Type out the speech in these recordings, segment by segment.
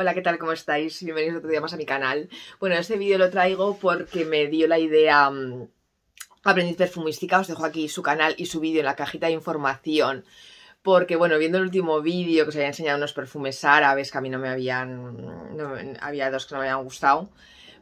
Hola, ¿qué tal? ¿Cómo estáis? Bienvenidos otro día más a mi canal. Bueno, este vídeo lo traigo porque me dio la idea mm, Aprendiz Perfumística. Os dejo aquí su canal y su vídeo en la cajita de información. Porque, bueno, viendo el último vídeo que os había enseñado unos perfumes árabes que a mí no me habían... había dos que no me habían gustado.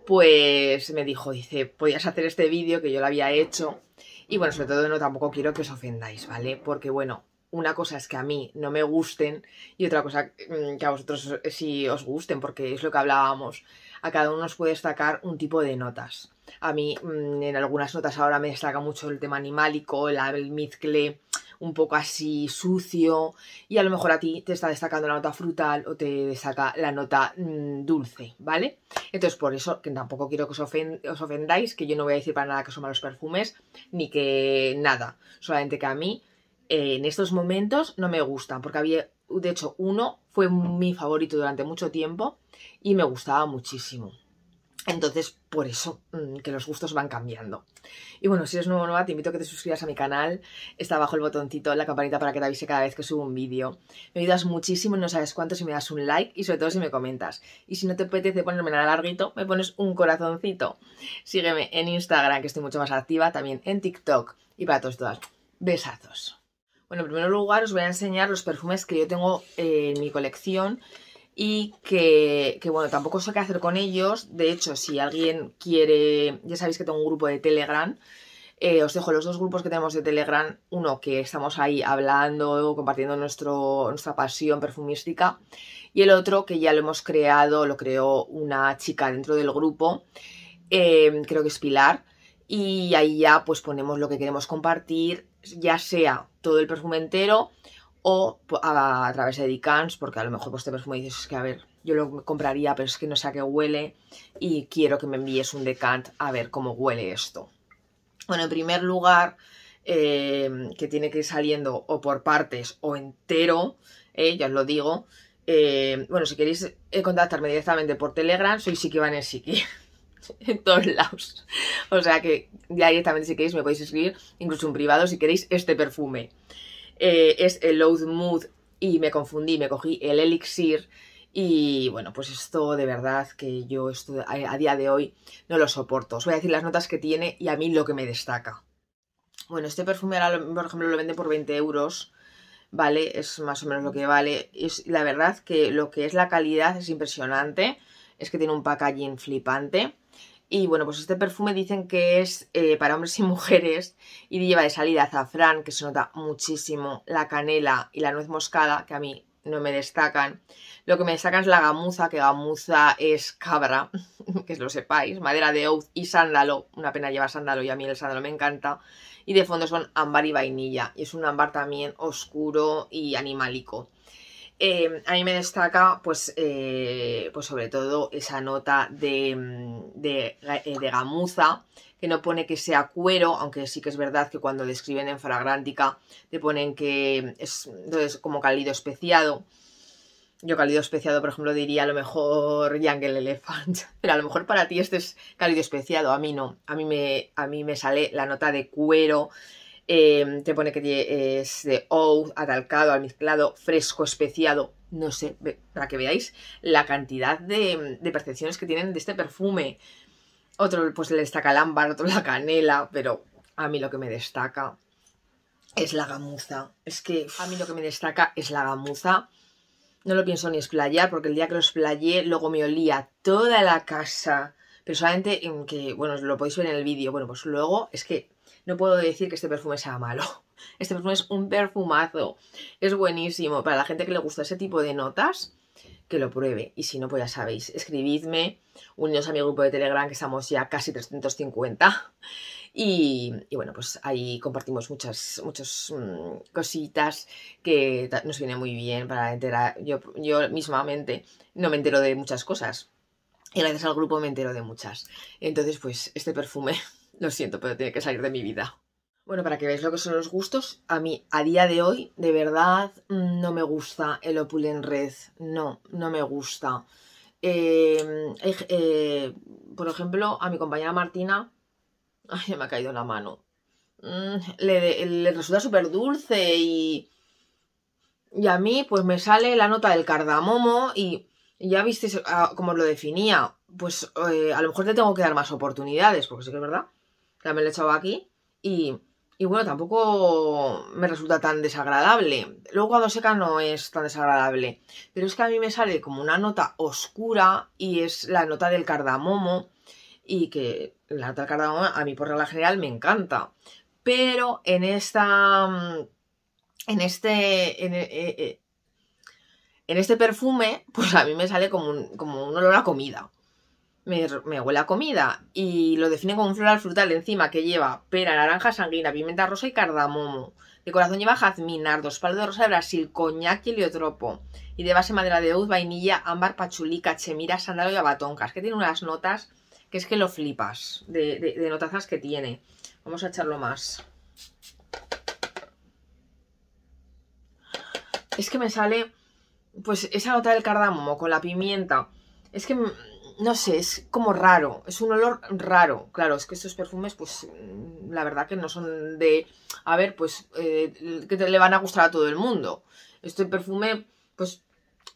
Pues me dijo, dice, podías hacer este vídeo que yo lo había hecho. Y bueno, sobre todo no tampoco quiero que os ofendáis, ¿vale? Porque, bueno, una cosa es que a mí no me gusten y otra cosa mm, que a vosotros sí os gusten, porque es lo que hablábamos. A cada uno os puede destacar un tipo de notas. A mí mm, en algunas notas ahora me destaca mucho el tema animálico, el, el mezcle un poco así sucio y a lo mejor a ti te está destacando la nota frutal o te destaca la nota mm, dulce, ¿vale? Entonces por eso que tampoco quiero que os, os, ofendáis, que yo no voy a decir para nada que son malos perfumes ni que nada, solamente que a mí en estos momentos no me gustan, porque había, de hecho, uno fue mi favorito durante mucho tiempo y me gustaba muchísimo. Entonces, por eso mm, que los gustos van cambiando. Y bueno, si eres nuevo o nueva, te invito a que te suscribas a mi canal. Está abajo el botoncito, la campanita para que te avise cada vez que subo un vídeo. Me ayudas muchísimo, no sabes cuánto si me das un like y sobre todo si me comentas. Y si no te apetece ponerme nada larguito, me pones un corazoncito. Sígueme en Instagram, que estoy mucho más activa, también en TikTok. Y para todos, todas, besazos. Bueno, en primer lugar os voy a enseñar los perfumes que yo tengo en mi colección y que, bueno, tampoco sé qué hacer con ellos. De hecho, si alguien quiere, ya sabéis que tengo un grupo de Telegram. Eh, os dejo los dos grupos que tenemos de Telegram, uno que estamos ahí hablando, compartiendo nuestro, nuestra pasión perfumística y el otro que ya lo hemos creado, lo creó una chica dentro del grupo, eh, creo que es Pilar, y ahí ya pues ponemos lo que queremos compartir ya sea todo el perfume entero o pues, a, través de decants, porque a lo mejor pues, este perfume dices, es que a ver, yo lo compraría, pero es que no sé a qué huele y quiero que me envíes un decant a ver cómo huele esto. Bueno, en primer lugar, eh, que tiene que ir saliendo o por partes o entero, eh, ya os lo digo. Eh, bueno, si queréis contactarme directamente por Telegram, soy Siki en todos lados. O sea que ya directamente si queréis me podéis escribir, incluso un privado, si queréis este perfume. Eh, es el Loud Mood y me confundí, me cogí el Elixir. Y bueno, pues esto de verdad que yo esto a día de hoy no lo soporto. Os voy a decir las notas que tiene y a mí lo que me destaca. Bueno, este perfume ahora, por ejemplo, lo vende por 20 euros, ¿vale? Es más o menos lo que vale. Es, la verdad que lo que es la calidad es impresionante. Es que tiene un packaging flipante. Y bueno, pues este perfume dicen que es eh, para hombres y mujeres y lleva de salida azafrán, que se nota muchísimo, la canela y la nuez moscada, que a mí no me destacan. Lo que me destacan es la gamuza, que gamuza es cabra, que lo sepáis, madera de oud y sándalo. Una pena lleva sándalo y a mí el sándalo me encanta. Y de fondo son ámbar y vainilla. Y es un ámbar también oscuro y animalico. Em, a mí me destaca, pues, eh, pues sobre todo esa nota mm, eh, de, gamuza, que no pone que sea cuero, aunque sí que es verdad que cuando describen en fragrántica te ponen que es entonces, como cálido especiado. Yo cálido especiado, por ejemplo, diría a lo mejor Jungle Elephant, pero a lo mejor para ti este es cálido especiado, a mí no, a mí me, a mí me sale la nota de cuero, Em, te pone que es de oud, atalcado, almizclado, fresco, especiado, no sé, para que veáis la cantidad de, percepciones que tienen de este perfume. Otro pues le destaca el ámbar, otro la canela, pero a mí lo que me destaca es la gamuza. Es que a mí lo que me destaca es la gamuza. No lo pienso ni explayar porque el día que lo explayé luego me olía toda la casa. Personalmente, solamente que, bueno, lo podéis ver en el vídeo. Bueno, pues luego es que no puedo decir que este perfume sea malo. Este perfume es un perfumazo. Es buenísimo. Para la gente que le gusta ese tipo de notas, que lo pruebe. Y si no, pues ya sabéis, escribidme, unidos a mi grupo de Telegram, que estamos ya casi 350. Y, bueno, pues ahí compartimos muchas, muchas mm, cositas que nos viene muy bien para enterar. Yo, yo mismamente no me entero de muchas cosas. Y gracias al grupo me entero de muchas. Entonces, pues este perfume Lo siento, pero tiene que salir de mi vida. Bueno, para que veáis lo que son los gustos, a mí a día de hoy, de verdad, mm, no me gusta el opulent red. No, no me gusta. Em, eh, eh, por ejemplo, a mi compañera Martina, ay, me ha caído la mano. Mm, le, resulta súper dulce y. Y a mí, pues me sale la nota del cardamomo y ya visteis ah, cómo lo definía. Pues eh, a lo mejor te tengo que dar más oportunidades, porque sí que es verdad también lo he echado aquí. Y, bueno, tampoco me resulta tan desagradable. Luego cuando seca no es tan desagradable. Pero es que a mí me sale como una nota oscura y es la nota del cardamomo. Y que la nota del cardamomo a mí por regla general me encanta. Pero en esta... Mm, en este... Eh, eh, en, este perfume, pues a mí me sale como como un olor a comida me, huele a comida. Y lo define como un floral frutal encima que lleva pera, naranja, sanguina, pimienta rosa y cardamomo. De corazón lleva jazmín, nardos, palo de rosa de Brasil, coñac y heliotropo. Y de base madera de oud, vainilla, ámbar, pachulí, cachemira, sándalo y abatoncas. Que tiene unas notas que es que lo flipas de, de notazas que tiene. Vamos a echarlo más. Es que me sale pues esa nota del cardamomo con la pimienta. Es que no sé, es como raro, es un olor raro. Claro, es que estos perfumes, pues mm, la verdad que no son de, a ver, pues eh, que te, le van a gustar a todo el mundo. Este perfume, pues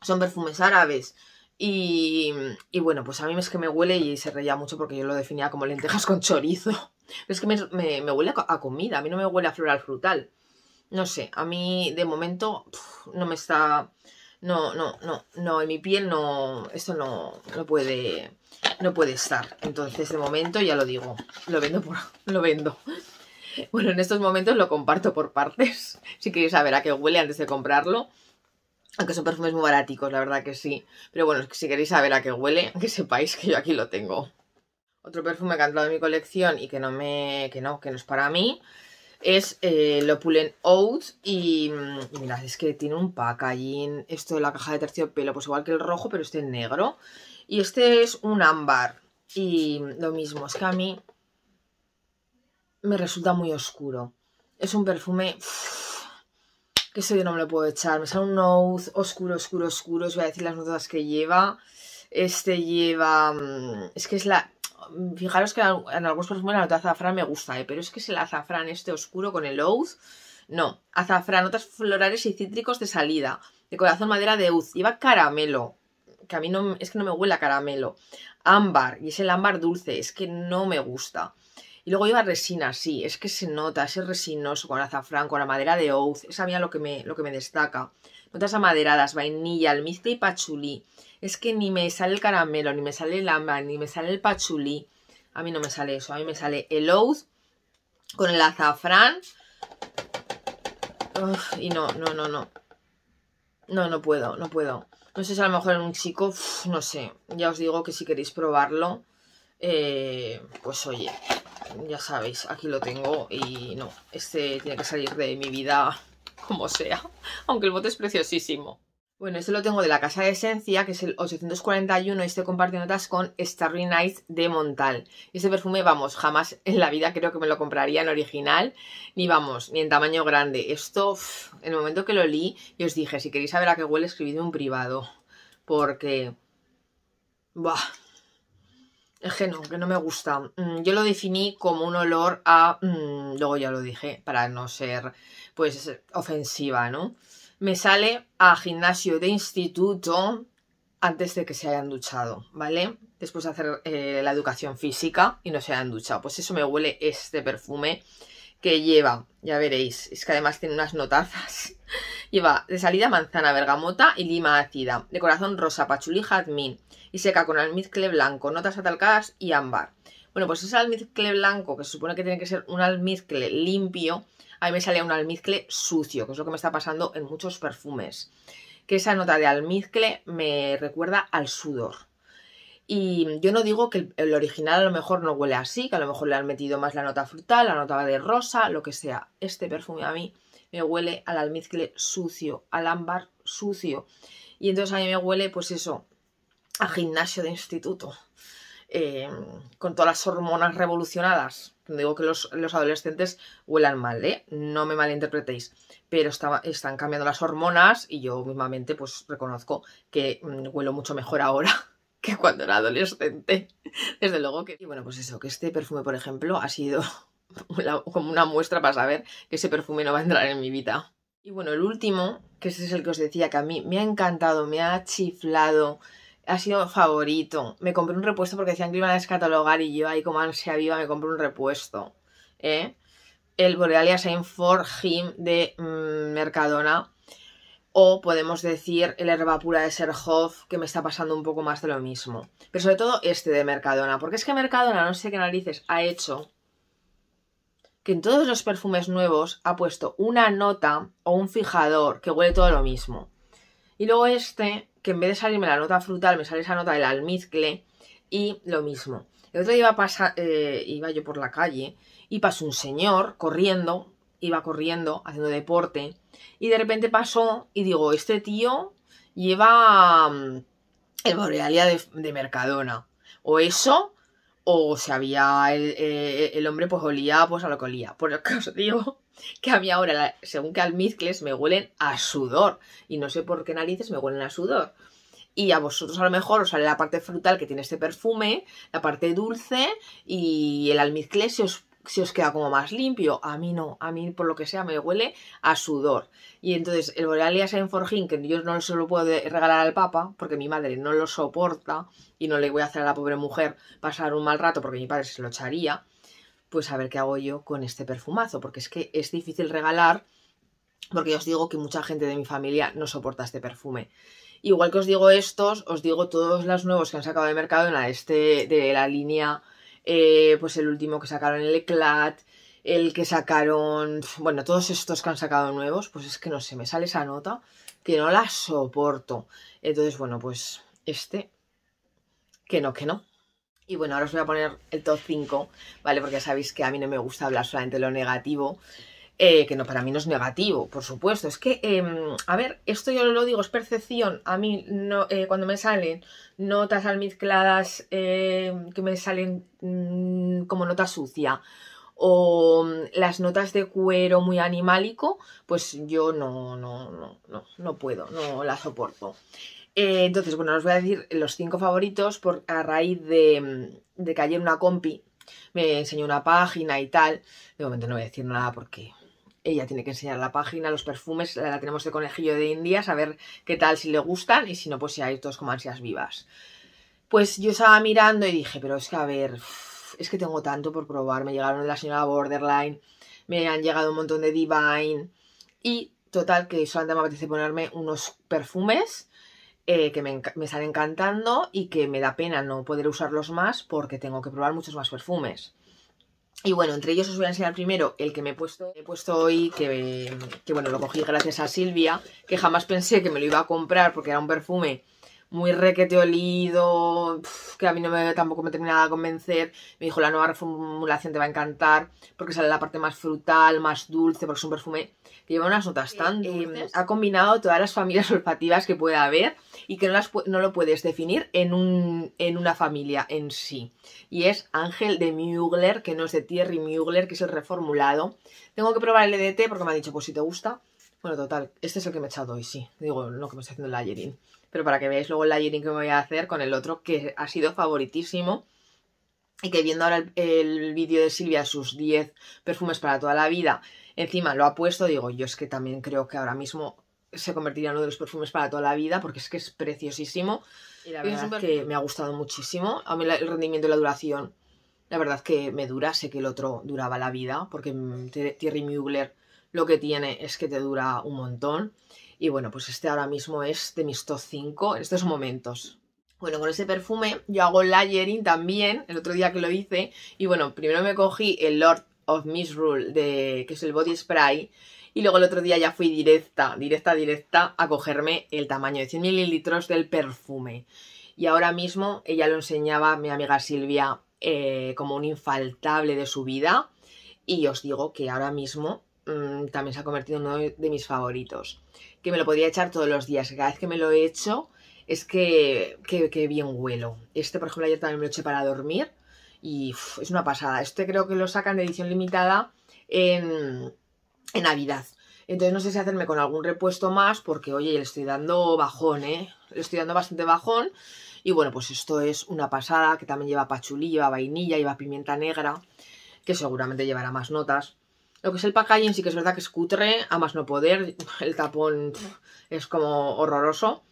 son perfumes árabes. Y, y, bueno, pues a mí es que me huele y se reía mucho porque yo lo definía como lentejas con chorizo. es que me, huele a comida, a mí no me huele a floral frutal. No sé, a mí de momento no me está no, no, no, no, en mi piel no, esto no, no puede, no puede estar. Entonces, de momento, ya lo digo, lo vendo, por, lo vendo. Bueno, en estos momentos lo comparto por partes, si queréis saber a qué huele antes de comprarlo. Aunque son perfumes muy baráticos, la verdad que sí. Pero bueno, si queréis saber a qué huele, que sepáis que yo aquí lo tengo. Otro perfume que ha entrado en mi colección y que no me, que no, que no es para mí, es el eh, Opulent mm, y, mira, mirad, es que tiene un packaging, esto de la caja de terciopelo, pues igual que el rojo, pero este en negro. Y este es un ámbar y lo mismo, es que a mí me resulta muy oscuro. Es un perfume que eso yo no me lo puedo echar, me sale un oud oscuro, oscuro, oscuro, os voy a decir las notas que lleva. Este lleva, mm, es que es la fijaros que en algunos perfumes la nota azafrán me gusta, ¿eh? pero es que es el azafrán este oscuro con el oud. No, azafrán, notas florales y cítricos de salida. De corazón madera de oud. Lleva caramelo, que a mí no, es que no me huela caramelo. Ámbar, y es el ámbar dulce, es que no me gusta. Y luego lleva resina, sí, es que se nota, es resinoso con azafrán, con la madera de oud. Esa mía lo que me, lo que me destaca. Notas amaderadas, vainilla, almizcle y pachulí es que ni me sale el caramelo, ni me sale el ámbar, ni me sale el pachulí. A mí no me sale eso, a mí me sale el oud con el azafrán. y no, no, no, no. No, no puedo, no puedo. No sé si a lo mejor en un chico, no sé. Ya os digo que si queréis probarlo, eh, pues oye, ya sabéis, aquí lo tengo y no, este tiene que salir de mi vida como sea, aunque el bote es preciosísimo. Bueno, esto lo tengo de la Casa de Esencia, que es el 841, y estoy compartiendo notas con Starry Night de Montal. Este perfume, vamos, jamás en la vida creo que me lo compraría en original, ni vamos, ni en tamaño grande. Esto, en el momento que lo li, y os dije, si queréis saber a qué huele, escribidme un privado, porque... Buah, es que no, que no me gusta. Mm, yo lo definí como un olor a... Mm, luego ya lo dije, para no ser, pues, ofensiva, ¿no? me sale a gimnasio de instituto antes de que se hayan duchado, ¿vale? Después de hacer eh, la educación física y no se hayan duchado. Pues eso me huele este perfume que lleva, ya veréis, es que además tiene unas notazas. lleva de salida manzana, bergamota y lima ácida, de corazón rosa, pachulí, jazmín y seca con almizcle blanco, notas atalcadas y ámbar. Bueno, pues ese almizcle blanco, que se supone que tiene que ser un almizcle limpio, a mí me sale un almizcle sucio, que es lo que me está pasando en muchos perfumes. Que esa nota de almizcle me recuerda al sudor. Y yo no digo que el original a lo mejor no huele así, que a lo mejor le han metido más la nota frutal, la nota de rosa, lo que sea. Este perfume a mí me huele al almizcle sucio, al ámbar sucio. Y entonces a mí me huele, pues eso, a gimnasio de instituto. Eh, con todas las hormonas revolucionadas. digo que los, adolescentes huelan mal, ¿eh? No me malinterpretéis. Pero están cambiando las hormonas y yo mismamente pues reconozco que mm, huelo mucho mejor ahora que cuando era adolescente. Desde luego que... Y bueno, pues eso, que este perfume, por ejemplo, ha sido como una muestra para saber que ese perfume no va a entrar en mi vida. Y bueno, el último, que ese es el que os decía que a mí me ha encantado, me ha chiflado, ha sido favorito. Me compré un repuesto porque decían que iban a descatalogar y yo ahí como ansia viva me compré un repuesto. ¿eh? El Borealia Saint for Him de mm, Mercadona. O podemos decir el Herba Pura de Serhoff, que me está pasando un poco más de lo mismo. Pero sobre todo este de Mercadona, porque es que Mercadona, no sé qué narices, ha hecho que en todos los perfumes nuevos ha puesto una nota o un fijador que huele todo lo mismo. Y luego este que en vez de salirme la nota frutal, me sale esa nota del almizcle y lo mismo. El otro día iba, eh, iba yo por la calle y pasó un señor corriendo, iba corriendo, haciendo deporte, y de repente pasó y digo, este tío lleva mm, el Borealia de Mercadona. O eso, o se había eh, el, hombre pues olía pues a lo que olía. Por lo que os digo que a mí ahora, según que almizcles, me huelen a sudor. Y no sé por qué narices me huelen a sudor. Y a vosotros a lo mejor os sale la parte frutal que tiene este perfume, la parte dulce y el almizcle se os si os queda como más limpio. A mí no, a mí por lo que sea me huele a sudor. Y entonces el Borealia Saint Forjín. que yo no se lo puedo regalar al Papa, porque mi madre no lo soporta y no le voy a hacer a la pobre mujer pasar un mal rato porque mi padre se lo echaría, pues a ver qué hago yo con este perfumazo, porque es que es difícil regalar, porque os digo que mucha gente de mi familia no soporta este perfume. Igual que os digo estos, os digo todos los nuevos que han sacado de mercado en la, este, de la línea eh, pues el último que sacaron, el Eclat, el que sacaron, bueno, todos estos que han sacado nuevos, pues es que no sé, me sale esa nota que no la soporto. Entonces, bueno, pues este, que no, que no. Y bueno, ahora os voy a poner el top 5, ¿vale? Porque ya sabéis que a mí no me gusta hablar solamente de lo negativo. Eh, que no, para mí no es negativo, por supuesto. Es que, em, a ver, esto yo lo digo, es percepción. A mí, eh, cuando me salen notas almizcladas em, que me salen mm, como nota sucia o mm, las notas de cuero muy animálico, pues yo no, no, no, no, puedo, no la soporto. Eh, entonces, bueno, os voy a decir los cinco favoritos por, a raíz de, mm, de que ayer una compi me enseñó una página y tal. De momento no voy a decir nada porque ella tiene que enseñar la página, los perfumes, eh, la tenemos de conejillo de indias, a ver qué tal, si le gustan y si no, pues ya hay todos como ansias vivas. Pues yo estaba mirando y dije, pero es que a ver, es que tengo tanto por probar. Me llegaron de la señora Borderline, me han llegado un montón de Divine y total que solamente me apetece ponerme unos perfumes eh, que me están encantando y que me da pena no poder usarlos más porque tengo que probar muchos más perfumes. Y bueno, entre ellos os voy a enseñar primero el que me he puesto, he puesto hoy, que, que bueno, lo cogí gracias a Silvia, que jamás pensé que me lo iba a comprar porque era un perfume muy requete olido, que a mí no me, tampoco me terminaba de convencer. Me dijo, la nueva reformulación te va a encantar, porque sale la parte más frutal, más dulce, porque es un perfume que lleva unas notas tan ha combinado todas las familias olfativas que puede haber y que no, lo puedes definir en, una familia en sí. Y es Ángel de Mugler, que no es de Thierry Mugler, que es el reformulado. Tengo que probar el EDT porque me ha dicho, pues si te gusta... Bueno, total, este es el que me he echado hoy, sí. Digo, lo que me está haciendo el layering pero para que veáis luego el layering que me voy a hacer con el otro que ha sido favoritísimo y que viendo ahora el, vídeo de Silvia, sus 10 perfumes para toda la vida, encima lo ha puesto, digo, yo es que también creo que ahora mismo se convertirá en uno de los perfumes para toda la vida, porque es que es preciosísimo. Y la verdad es que me ha gustado muchísimo. A mí el rendimiento y la duración, la verdad que me dura. Sé que el otro duraba la vida, porque mm, Thierry Mugler lo que tiene es que te dura un montón. Y bueno, pues este ahora mismo es de mis top 5 en estos momentos. Bueno, con ese perfume yo hago layering también, el otro día que lo hice. Y bueno, primero me cogí el Lord of Misrule, de, que es el body spray. Y luego el otro día ya fui directa, directa, directa a cogerme el tamaño de 100 mililitros del perfume. Y ahora mismo ella lo enseñaba mi amiga Silvia eh, como un infaltable de su vida. Y os digo que ahora mismo Mm, también se ha convertido en uno de mis favoritos. Que me lo podría echar todos los días. Cada vez que me lo he hecho es que, bien huelo. Este, por ejemplo, ayer también me lo eché para dormir y es una pasada. Este creo que lo sacan de edición limitada en, en Navidad. Entonces no sé si hacerme con algún repuesto más porque, oye, le estoy dando bajón, ¿eh? Le estoy dando bastante bajón. Y bueno, pues esto es una pasada que también lleva pachulí, lleva vainilla, lleva pimienta negra, que seguramente llevará más notas. Lo que es el packaging sí que es verdad que es cutre, a más no poder, el tapón es como horroroso.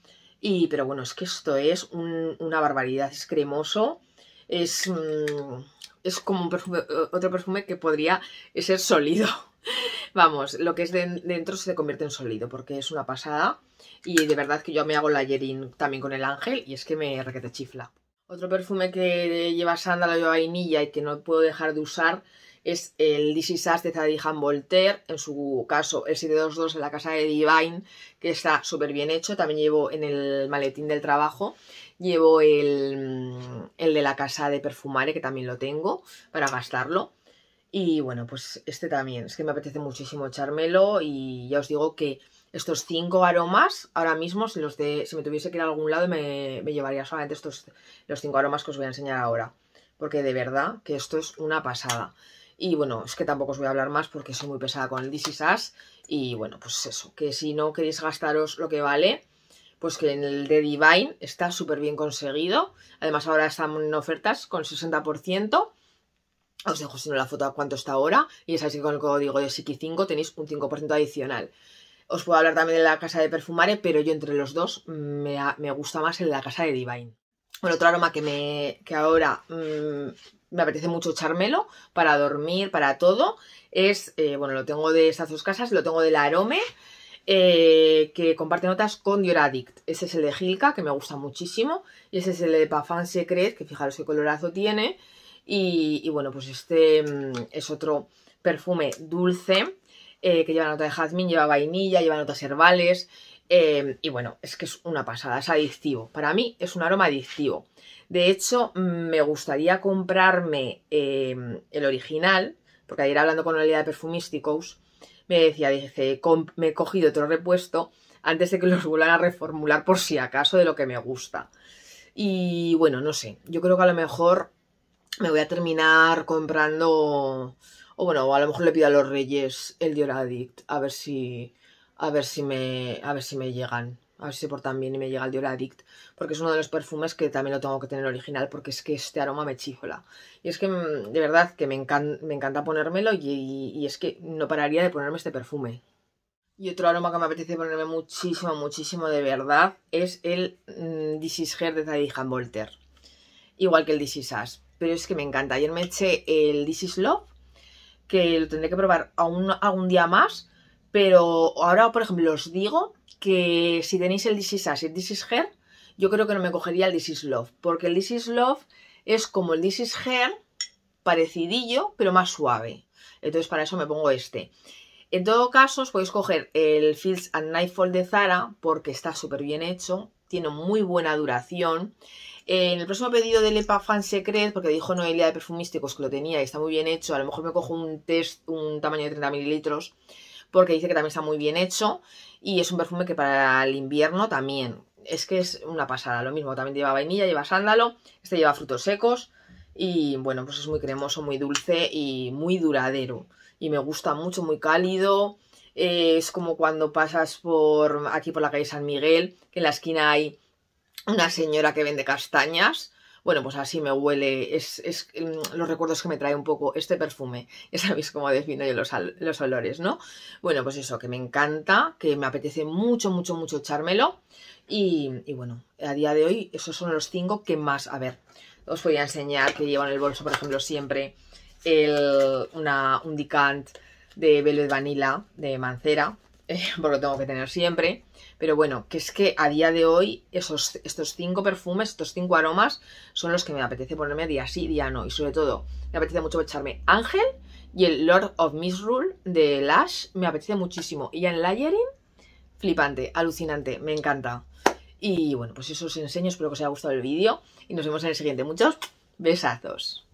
Y, pero bueno, es que esto es una barbaridad, es cremoso, es, mm, es como un eh, otro perfume que podría ser sólido. Vamos, lo que es dentro se convierte en sólido porque es una pasada. Y de verdad que yo me hago yerin también con el ángel y es que me requete chifla. Otro perfume que lleva sándalo y vainilla y que no puedo dejar de usar es el This Is Us de Voltaire, en su caso el 722 de la casa de Divine, que está súper bien hecho, también llevo en el maletín del trabajo, llevo mm, el, de la casa de Perfumare, que también lo tengo, para gastarlo. Y bueno, pues este también, es que me apetece muchísimo echármelo y ya os digo que estos cinco aromas, ahora mismo, si, los me tuviese que ir a algún lado, me, llevaría solamente estos, los cinco aromas que os voy a enseñar ahora. Porque de verdad que esto es una pasada. Y bueno, es que tampoco os voy a hablar más porque soy muy pesada con el DC Sass. Y bueno, pues eso, que si no queréis gastaros lo que vale, pues que en el de Divine está súper bien conseguido. Además ahora están en ofertas con 60%. Os dejo si no la foto a cuánto está ahora. Y es sabéis que con el código de Siki5 tenéis un 5% adicional. Os puedo hablar también de la casa de Perfumare, pero yo entre los dos me, me gusta más el la casa de Divine. Bueno, otro aroma que, me, que ahora mm, me apetece mucho echármelo para dormir, para todo, es, eh, bueno, lo tengo de estas dos casas, lo tengo del Arome, eh, que comparte notas con Dior Addict. Ese es el de Gilka, que me gusta muchísimo, y ese es el de Pafan Secret, que fijaros qué colorazo tiene, y, bueno, pues este mm, es otro perfume dulce, eh, que lleva nota de jazmín, lleva vainilla, lleva notas herbales, Em, y bueno, es que es una pasada, es adictivo. Para mí es un aroma adictivo. De hecho, me gustaría comprarme em, el original, porque ayer hablando con Olea de Perfumísticos, me decía, dice, me he cogido otro repuesto antes de que los vuelvan a reformular por si acaso de lo que me gusta. Y bueno, no sé, yo creo que a lo mejor me voy a terminar comprando, o bueno, a lo mejor le pido a los reyes el Dior Addict, a ver si a ver si me, a ver si me llegan. A ver si por portan bien y me llega el Dior Addict. Porque es uno de los perfumes que también lo tengo que tener original. Porque es que este aroma me chifla. Y es que mm, de verdad que me, encanta ponérmelo. Y, es que no pararía de ponerme este perfume. Y otro aroma que me apetece ponerme muchísimo, muchísimo de verdad. Es el mm, This is de Tadi Volter. Igual que el This is Pero es que me encanta. Ayer me eché el This is Love. Que lo tendré que probar aún, algún día más pero ahora, por ejemplo, os digo que si tenéis el This Is y el This Is Her, yo creo que no me cogería el This Is Love, porque el This Is Love es como el This Is Her, parecidillo, pero más suave. Entonces, para eso me pongo este. En todo caso, os podéis coger el Fields and Nightfall de Zara, porque está súper bien hecho, tiene muy buena duración. En el próximo pedido del EPA Fan Secret, porque dijo Noelia de Perfumísticos que lo tenía y está muy bien hecho, a lo mejor me cojo un test, un tamaño de 30 mililitros porque dice que también está muy bien hecho y es un perfume que para el invierno también es que es una pasada, lo mismo, también lleva vainilla, lleva sándalo, este lleva frutos secos y bueno, pues es muy cremoso, muy dulce y muy duradero y me gusta mucho, muy cálido. Es como cuando pasas por aquí por la calle San Miguel, que en la esquina hay una señora que vende castañas bueno, pues así me huele, es, es, mm, los recuerdos que me trae un poco este perfume. Ya sabéis cómo defino yo los, los olores, ¿no? Bueno, pues eso, que me encanta, que me apetece mucho, mucho, mucho echármelo. Y, bueno, a día de hoy esos son los cinco que más... A ver, os voy a enseñar que llevo en el bolso, por ejemplo, siempre el, una, un decant de Velvet Vanilla de Mancera porque lo tengo que tener siempre. Pero bueno, que es que a día de hoy esos, estos cinco perfumes, estos cinco aromas, son los que me apetece ponerme día sí, día no. Y sobre todo, me apetece mucho echarme Ángel y el Lord of Misrule de Lash, me apetece muchísimo. Y en Layering, flipante, alucinante, me encanta. Y bueno, pues eso os enseño, espero que os haya gustado el vídeo y nos vemos en el siguiente. Muchos besazos.